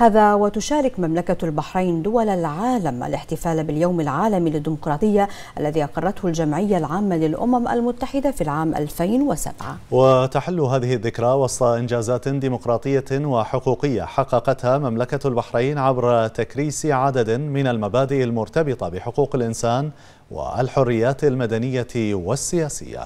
هذا وتشارك مملكة البحرين دول العالم الاحتفال باليوم العالمي للديمقراطية الذي أقرته الجمعية العامة للأمم المتحدة في العام 2007 وتحل هذه الذكرى وسط إنجازات ديمقراطية وحقوقية حققتها مملكة البحرين عبر تكريس عدد من المبادئ المرتبطة بحقوق الإنسان والحريات المدنية والسياسية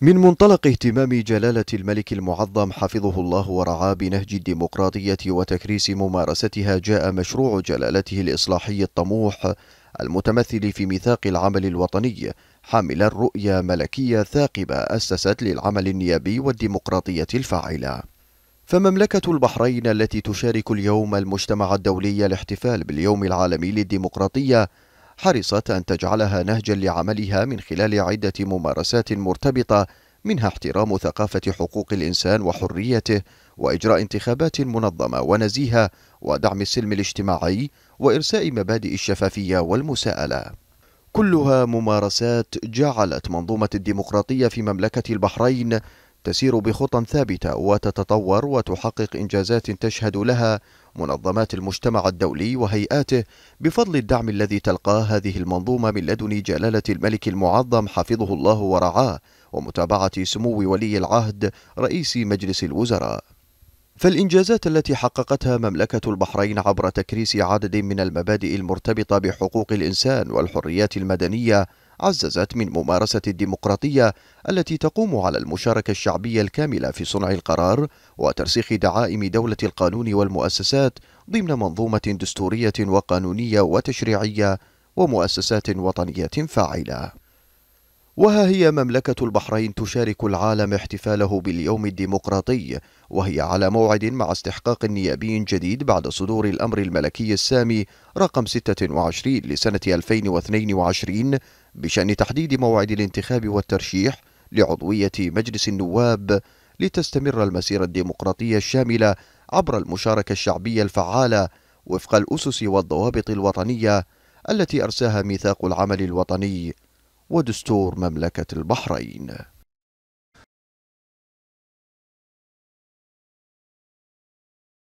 من منطلق اهتمام جلالة الملك المعظم حفظه الله ورعاه بنهج الديمقراطية وتكريس ممارستها جاء مشروع جلالته الإصلاحي الطموح المتمثل في ميثاق العمل الوطني حاملا رؤية ملكية ثاقبة أسست للعمل النيابي والديمقراطية الفاعلة فمملكة البحرين التي تشارك اليوم المجتمع الدولي الاحتفال باليوم العالمي للديمقراطية حرصت أن تجعلها نهجا لعملها من خلال عدة ممارسات مرتبطة منها احترام ثقافة حقوق الإنسان وحريته وإجراء انتخابات منظمة ونزيهة ودعم السلم الاجتماعي وإرساء مبادئ الشفافية والمساءلة كلها ممارسات جعلت منظومة الديمقراطية في مملكة البحرين تسير بخطى ثابتة وتتطور وتحقق إنجازات تشهد لها منظمات المجتمع الدولي وهيئاته بفضل الدعم الذي تلقاه هذه المنظومة من لدن جلالة الملك المعظم حفظه الله ورعاه ومتابعة سمو ولي العهد رئيس مجلس الوزراء فالإنجازات التي حققتها مملكة البحرين عبر تكريس عدد من المبادئ المرتبطة بحقوق الإنسان والحريات المدنية عززت من ممارسة الديمقراطية التي تقوم على المشاركة الشعبية الكاملة في صنع القرار وترسيخ دعائم دولة القانون والمؤسسات ضمن منظومة دستورية وقانونية وتشريعية ومؤسسات وطنية فاعلة. وها هي مملكة البحرين تشارك العالم احتفاله باليوم الديمقراطي وهي على موعد مع استحقاق نيابي جديد بعد صدور الأمر الملكي السامي رقم 26 لسنة 2022 بشأن تحديد موعد الانتخاب والترشيح لعضوية مجلس النواب لتستمر المسيرة الديمقراطية الشاملة عبر المشاركة الشعبية الفعالة وفق الأسس والضوابط الوطنية التي أرساها ميثاق العمل الوطني ودستور مملكة البحرين